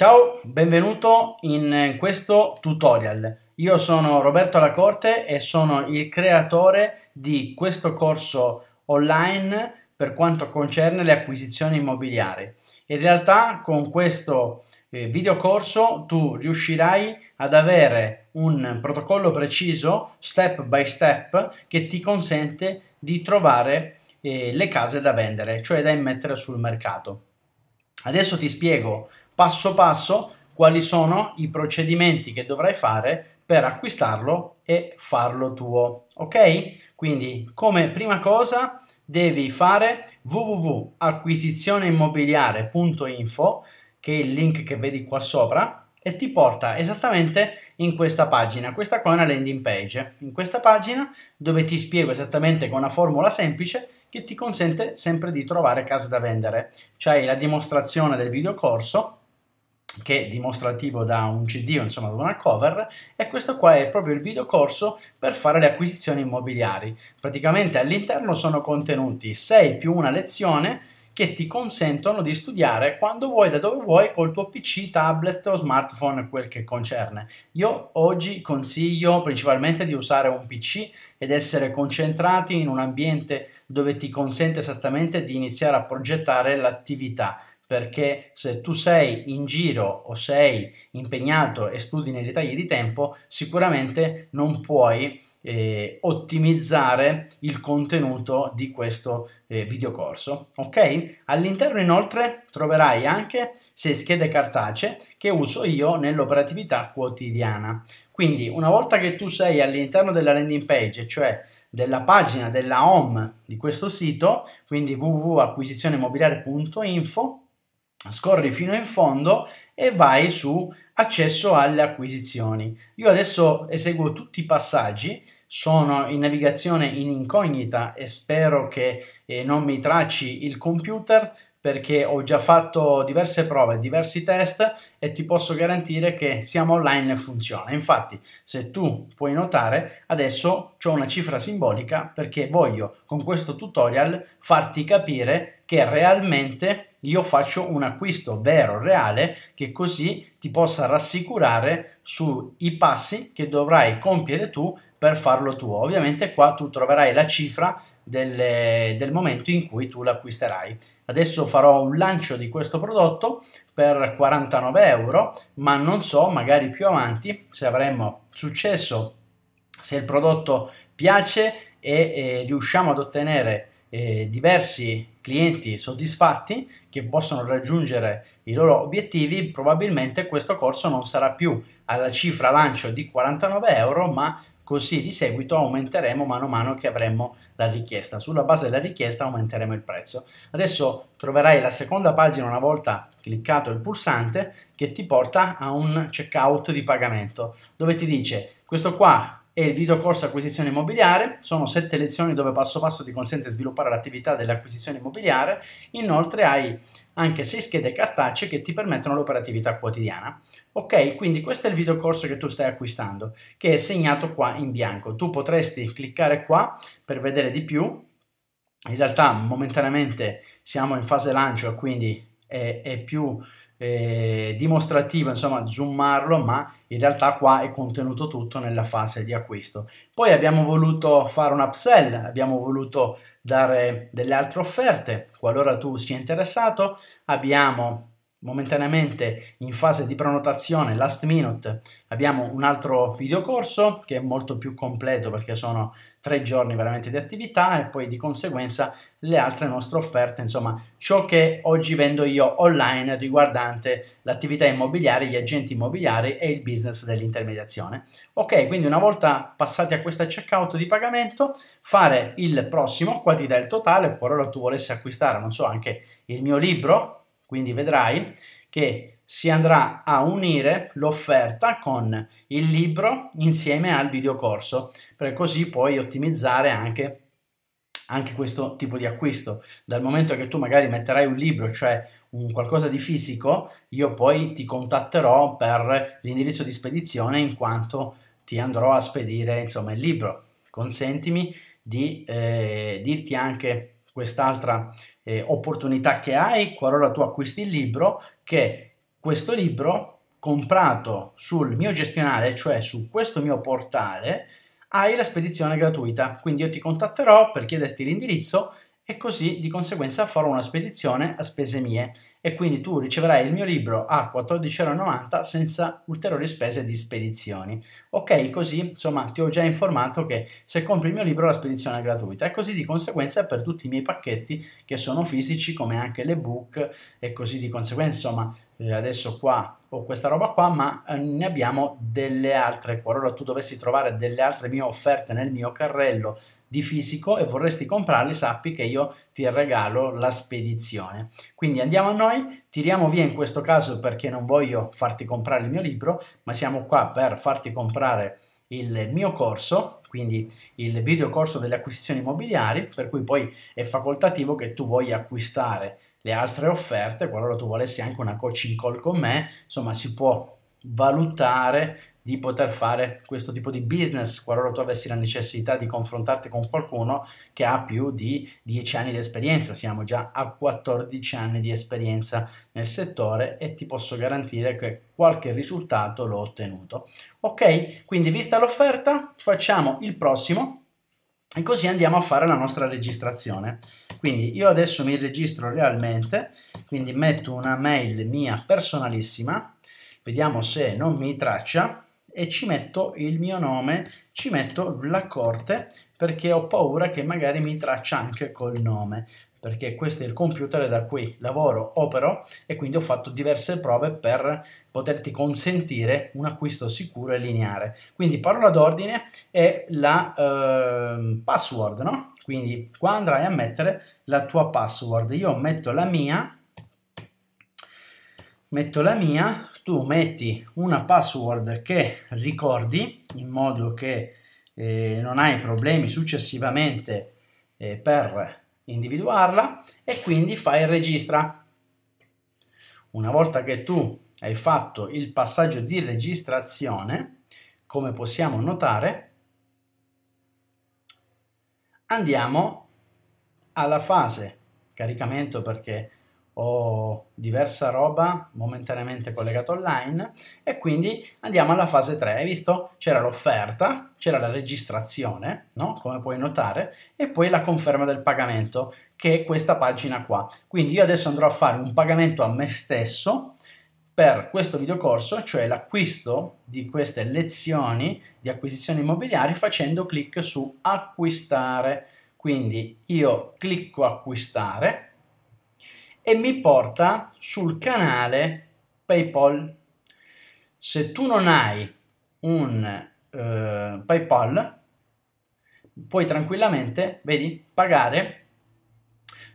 Ciao, benvenuto in questo tutorial. Io sono Roberto Lacorte e sono il creatore di questo corso online per quanto concerne le acquisizioni immobiliari. In realtà con questo eh, video corso tu riuscirai ad avere un protocollo preciso, step by step, che ti consente di trovare eh, le case da vendere, cioè da immettere sul mercato. Adesso ti spiego passo passo quali sono i procedimenti che dovrai fare per acquistarlo e farlo tuo. Ok? Quindi, come prima cosa devi fare www.acquisizioneimmobiliare.info, che è il link che vedi qua sopra, e ti porta esattamente in questa pagina. Questa qua è una landing page. In questa pagina dove ti spiego esattamente con una formula semplice che ti consente sempre di trovare case da vendere. C'hai la dimostrazione del videocorso che è dimostrativo da un CD o insomma da una cover e questo qua è proprio il video corso per fare le acquisizioni immobiliari. Praticamente all'interno sono contenuti 6 più una lezione che ti consentono di studiare quando vuoi, da dove vuoi, col tuo PC, tablet o smartphone, quel che concerne. Io oggi consiglio principalmente di usare un PC ed essere concentrati in un ambiente dove ti consente esattamente di iniziare a progettare l'attività perché se tu sei in giro o sei impegnato e studi nei dettagli di tempo, sicuramente non puoi eh, ottimizzare il contenuto di questo eh, videocorso. Ok? All'interno inoltre troverai anche sei schede cartacee che uso io nell'operatività quotidiana. Quindi una volta che tu sei all'interno della landing page, cioè della pagina della home di questo sito, quindi www.acquisizionemobiliare.info, scorri fino in fondo e vai su accesso alle acquisizioni. Io adesso eseguo tutti i passaggi, sono in navigazione in incognita e spero che eh, non mi tracci il computer perché ho già fatto diverse prove, diversi test e ti posso garantire che siamo online e funziona. Infatti, se tu puoi notare, adesso ho una cifra simbolica perché voglio con questo tutorial farti capire che realmente io faccio un acquisto vero, reale, che così ti possa rassicurare sui passi che dovrai compiere tu per farlo tuo. Ovviamente qua tu troverai la cifra del, del momento in cui tu l'acquisterai. Adesso farò un lancio di questo prodotto per 49 euro, ma non so, magari più avanti, se avremo successo, se il prodotto piace e, e eh, riusciamo ad ottenere eh, diversi clienti soddisfatti che possono raggiungere i loro obiettivi, probabilmente questo corso non sarà più alla cifra lancio di 49 euro, ma così di seguito aumenteremo mano a mano che avremo la richiesta. Sulla base della richiesta aumenteremo il prezzo. Adesso troverai la seconda pagina una volta cliccato il pulsante che ti porta a un checkout di pagamento dove ti dice questo qua e il video corso acquisizione immobiliare. Sono sette lezioni dove passo passo ti consente di sviluppare l'attività dell'acquisizione immobiliare. Inoltre hai anche sei schede cartacee che ti permettono l'operatività quotidiana. Ok, quindi questo è il video corso che tu stai acquistando, che è segnato qua in bianco. Tu potresti cliccare qua per vedere di più. In realtà momentaneamente siamo in fase lancio, quindi è, è più eh, dimostrativo, insomma, zoomarlo, ma in realtà qua è contenuto tutto nella fase di acquisto. Poi abbiamo voluto fare un upsell, abbiamo voluto dare delle altre offerte, qualora tu sia interessato, abbiamo momentaneamente in fase di prenotazione last minute abbiamo un altro videocorso che è molto più completo perché sono tre giorni veramente di attività e poi di conseguenza le altre nostre offerte insomma ciò che oggi vendo io online riguardante l'attività immobiliare gli agenti immobiliari e il business dell'intermediazione ok quindi una volta passati a questa checkout di pagamento fare il prossimo qua ti dà il totale qualora tu volessi acquistare non so anche il mio libro quindi vedrai che si andrà a unire l'offerta con il libro insieme al videocorso, per così puoi ottimizzare anche anche questo tipo di acquisto. Dal momento che tu magari metterai un libro, cioè un qualcosa di fisico, io poi ti contatterò per l'indirizzo di spedizione in quanto ti andrò a spedire insomma il libro. Consentimi di eh, dirti anche quest'altra eh, opportunità che hai qualora tu acquisti il libro, che questo libro comprato sul mio gestionale, cioè su questo mio portale, hai la spedizione gratuita. Quindi io ti contatterò per chiederti l'indirizzo e così di conseguenza farò una spedizione a spese mie e quindi tu riceverai il mio libro a 14,90€ senza ulteriori spese di spedizioni. Ok, così insomma ti ho già informato che se compri il mio libro la spedizione è gratuita e così di conseguenza per tutti i miei pacchetti che sono fisici come anche le book e così di conseguenza insomma eh, adesso qua ho questa roba qua ma eh, ne abbiamo delle altre qualora tu dovessi trovare delle altre mie offerte nel mio carrello di fisico e vorresti comprarli, sappi che io ti regalo la spedizione. Quindi andiamo a noi, tiriamo via in questo caso perché non voglio farti comprare il mio libro, ma siamo qua per farti comprare il mio corso, quindi il video corso delle acquisizioni immobiliari, per cui poi è facoltativo che tu voglia acquistare le altre offerte, qualora tu volessi anche una coaching call con me, insomma si può valutare di poter fare questo tipo di business qualora tu avessi la necessità di confrontarti con qualcuno che ha più di 10 anni di esperienza, siamo già a 14 anni di esperienza nel settore e ti posso garantire che qualche risultato l'ho ottenuto. Ok, quindi vista l'offerta facciamo il prossimo e così andiamo a fare la nostra registrazione. Quindi io adesso mi registro realmente, quindi metto una mail mia personalissima vediamo se non mi traccia e ci metto il mio nome, ci metto la corte perché ho paura che magari mi traccia anche col nome perché questo è il computer da cui lavoro, opero e quindi ho fatto diverse prove per poterti consentire un acquisto sicuro e lineare. Quindi parola d'ordine è la eh, password, no? Quindi qua andrai a mettere la tua password, io metto la mia metto la mia, tu metti una password che ricordi in modo che eh, non hai problemi successivamente eh, per individuarla e quindi fai registra. Una volta che tu hai fatto il passaggio di registrazione, come possiamo notare, andiamo alla fase caricamento perché ho diversa roba momentaneamente collegata online e quindi andiamo alla fase 3. Hai visto? C'era l'offerta, c'era la registrazione, no? come puoi notare, e poi la conferma del pagamento, che è questa pagina qua. Quindi io adesso andrò a fare un pagamento a me stesso per questo videocorso, cioè l'acquisto di queste lezioni di acquisizione immobiliare facendo clic su acquistare. Quindi io clicco acquistare e mi porta sul canale PayPal. Se tu non hai un eh, PayPal, puoi tranquillamente, vedi, pagare.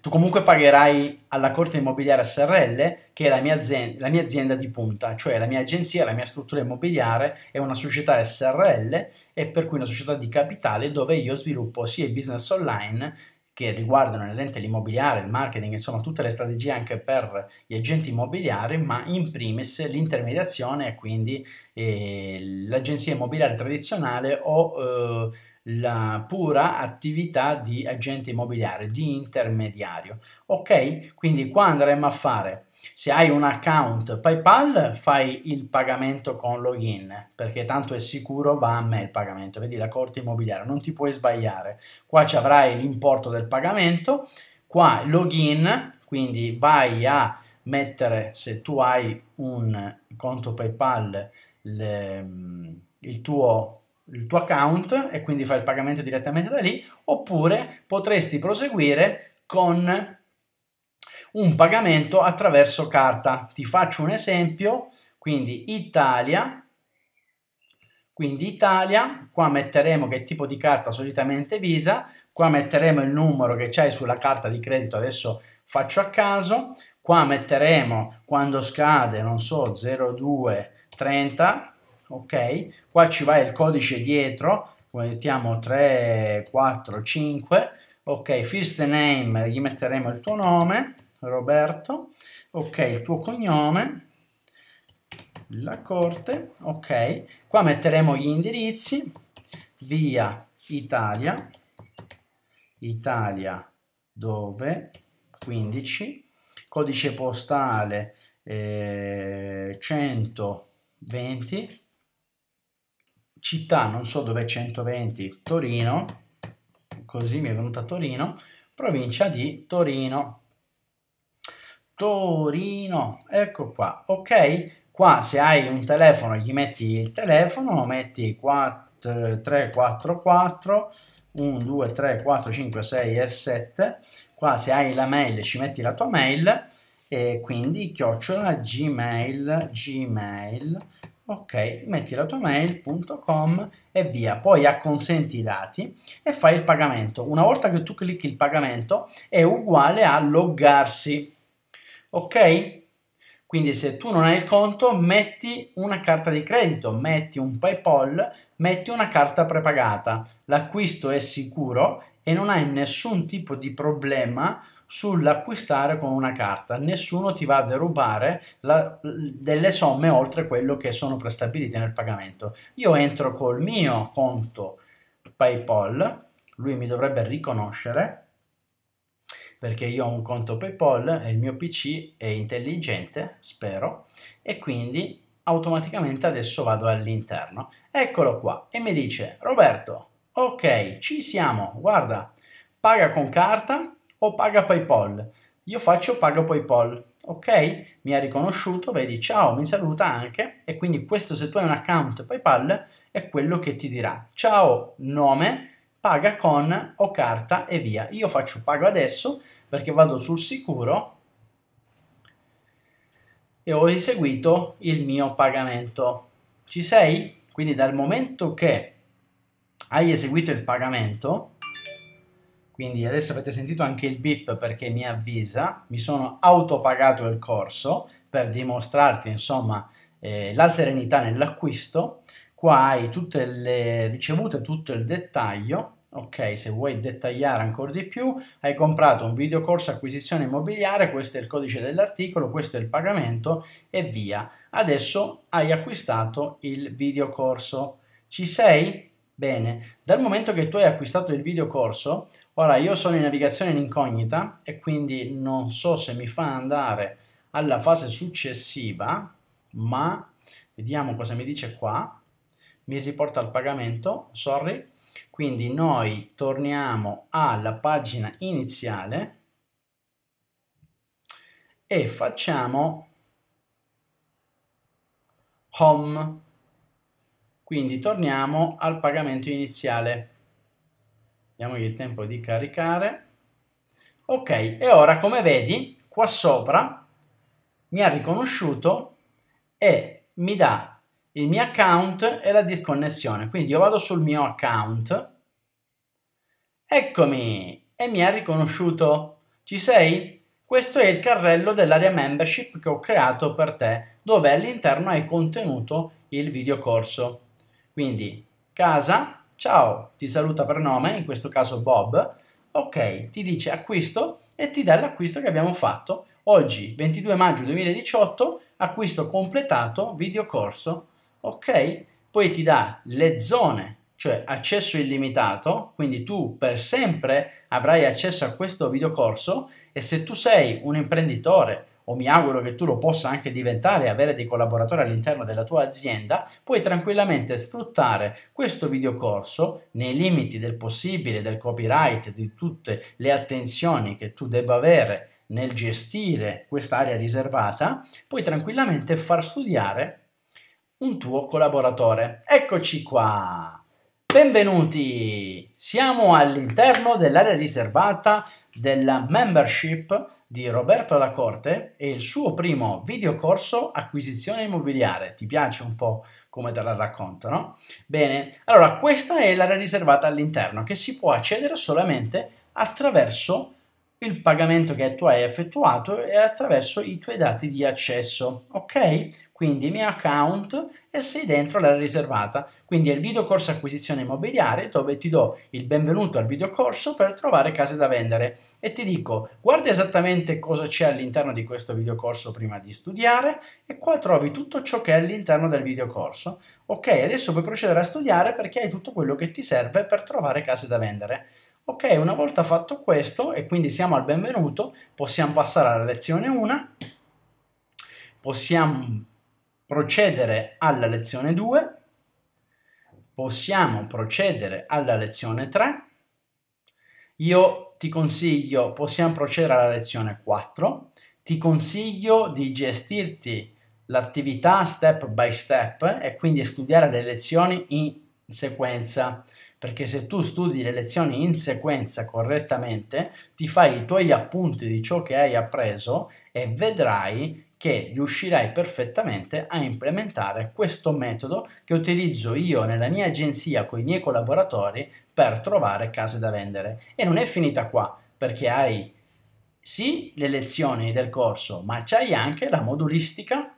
Tu comunque pagherai alla Corte Immobiliare SRL, che è la mia, azienda, la mia azienda di punta, cioè la mia agenzia, la mia struttura immobiliare è una società SRL e per cui una società di capitale dove io sviluppo sia il business online che riguardano l'ente l'immobiliare, il marketing, insomma tutte le strategie anche per gli agenti immobiliari, ma in primis l'intermediazione, quindi eh, l'agenzia immobiliare tradizionale o eh, la pura attività di agente immobiliare, di intermediario. Ok? Quindi qua andremo a fare, se hai un account PayPal, fai il pagamento con login, perché tanto è sicuro va a me il pagamento. Vedi la corte immobiliare, non ti puoi sbagliare. Qua ci avrai l'importo del pagamento, qua login, quindi vai a mettere, se tu hai un conto PayPal, le, il tuo il tuo account e quindi fai il pagamento direttamente da lì, oppure potresti proseguire con un pagamento attraverso carta. Ti faccio un esempio, quindi Italia, quindi Italia, qua metteremo che tipo di carta solitamente Visa, qua metteremo il numero che c'è sulla carta di credito, adesso faccio a caso, qua metteremo quando scade, non so, 0230, ok? Qua ci va il codice dietro, come mettiamo 3, 4, 5, ok? First name, gli metteremo il tuo nome, Roberto, ok? Il tuo cognome, la corte, ok? Qua metteremo gli indirizzi, via Italia, Italia dove, 15, codice postale eh, 120, città, non so dove 120, Torino, così mi è venuta Torino, provincia di Torino. Torino, ecco qua, ok? Qua se hai un telefono gli metti il telefono, lo metti 4, 3, 1, 2, 3, 4, 5, 6 e 7. Qua se hai la mail ci metti la tua mail e quindi chiocciola gmail, gmail ok, metti la tua mail.com e via, poi acconsenti i dati e fai il pagamento. Una volta che tu clicchi il pagamento è uguale a loggarsi, ok? Quindi se tu non hai il conto, metti una carta di credito, metti un PayPal, metti una carta prepagata. L'acquisto è sicuro e non hai nessun tipo di problema sull'acquistare con una carta, nessuno ti va a derubare la, delle somme oltre quello che sono prestabilite nel pagamento. Io entro col mio conto PayPal, lui mi dovrebbe riconoscere perché io ho un conto PayPal e il mio PC è intelligente, spero, e quindi automaticamente adesso vado all'interno. Eccolo qua e mi dice Roberto, ok, ci siamo, guarda, paga con carta, o paga PayPal. Io faccio pago PayPal, ok? Mi ha riconosciuto, vedi, ciao, mi saluta anche e quindi questo se tu hai un account PayPal è quello che ti dirà. Ciao, nome, paga con o carta e via. Io faccio pago adesso perché vado sul sicuro e ho eseguito il mio pagamento. Ci sei? Quindi dal momento che hai eseguito il pagamento, quindi adesso avete sentito anche il beep perché mi avvisa, mi sono autopagato il corso per dimostrarti insomma eh, la serenità nell'acquisto. Qua hai tutte le ricevute, tutto il dettaglio ok se vuoi dettagliare ancora di più hai comprato un video corso acquisizione immobiliare questo è il codice dell'articolo questo è il pagamento e via adesso hai acquistato il video corso ci sei? Bene, dal momento che tu hai acquistato il video corso, ora io sono in navigazione in incognita e quindi non so se mi fa andare alla fase successiva, ma vediamo cosa mi dice qua, mi riporta al pagamento, sorry, quindi noi torniamo alla pagina iniziale e facciamo home quindi torniamo al pagamento iniziale. Diamogli il tempo di caricare. Ok, e ora come vedi qua sopra mi ha riconosciuto e mi dà il mio account e la disconnessione. Quindi io vado sul mio account. Eccomi! E mi ha riconosciuto. Ci sei? Questo è il carrello dell'area membership che ho creato per te, dove all'interno hai contenuto il videocorso. Quindi casa, ciao, ti saluta per nome, in questo caso Bob, ok, ti dice acquisto e ti dà l'acquisto che abbiamo fatto oggi, 22 maggio 2018, acquisto completato, videocorso, ok? Poi ti dà le zone, cioè accesso illimitato, quindi tu per sempre avrai accesso a questo videocorso e se tu sei un imprenditore, o mi auguro che tu lo possa anche diventare e avere dei collaboratori all'interno della tua azienda, puoi tranquillamente sfruttare questo videocorso nei limiti del possibile, del copyright, di tutte le attenzioni che tu debba avere nel gestire quest'area riservata, puoi tranquillamente far studiare un tuo collaboratore. Eccoci qua! Benvenuti! Siamo all'interno dell'area riservata della membership di Roberto Lacorte e il suo primo videocorso acquisizione immobiliare. Ti piace un po' come te la racconto, no? Bene, allora questa è l'area riservata all'interno che si può accedere solamente attraverso il pagamento che tu hai effettuato è attraverso i tuoi dati di accesso, ok? Quindi mi account e sei dentro la riservata. Quindi è il videocorso acquisizione immobiliare dove ti do il benvenuto al videocorso per trovare case da vendere e ti dico guarda esattamente cosa c'è all'interno di questo videocorso prima di studiare e qua trovi tutto ciò che è all'interno del videocorso. Ok, adesso puoi procedere a studiare perché hai tutto quello che ti serve per trovare case da vendere. Ok, una volta fatto questo, e quindi siamo al benvenuto, possiamo passare alla lezione 1, possiamo procedere alla lezione 2, possiamo procedere alla lezione 3, io ti consiglio, possiamo procedere alla lezione 4, ti consiglio di gestirti l'attività step by step e quindi studiare le lezioni in sequenza perché se tu studi le lezioni in sequenza correttamente, ti fai i tuoi appunti di ciò che hai appreso e vedrai che riuscirai perfettamente a implementare questo metodo che utilizzo io nella mia agenzia con i miei collaboratori per trovare case da vendere. E non è finita qua, perché hai sì le lezioni del corso, ma c'hai anche la modulistica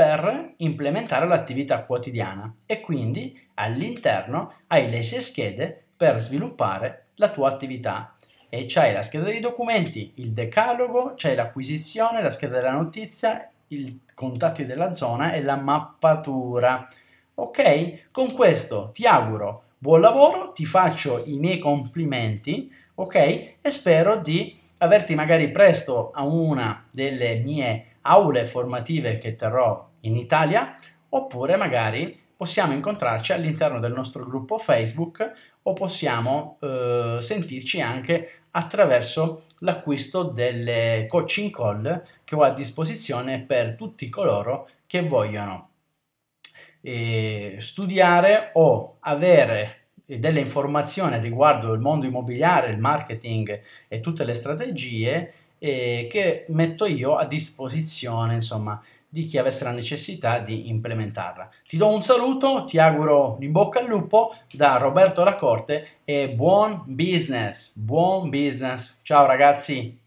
per implementare l'attività quotidiana e quindi all'interno hai le sei schede per sviluppare la tua attività e c'hai la scheda dei documenti, il decalogo, c'hai l'acquisizione, la scheda della notizia, i contatti della zona e la mappatura. Ok? Con questo ti auguro buon lavoro, ti faccio i miei complimenti, ok? E spero di averti magari presto a una delle mie aule formative che terrò in Italia, oppure magari possiamo incontrarci all'interno del nostro gruppo Facebook o possiamo eh, sentirci anche attraverso l'acquisto delle coaching call che ho a disposizione per tutti coloro che vogliono eh, studiare o avere delle informazioni riguardo il mondo immobiliare, il marketing e tutte le strategie eh, che metto io a disposizione, insomma, di chi avesse la necessità di implementarla. Ti do un saluto, ti auguro in bocca al lupo da Roberto Lacorte e buon business, buon business. Ciao ragazzi!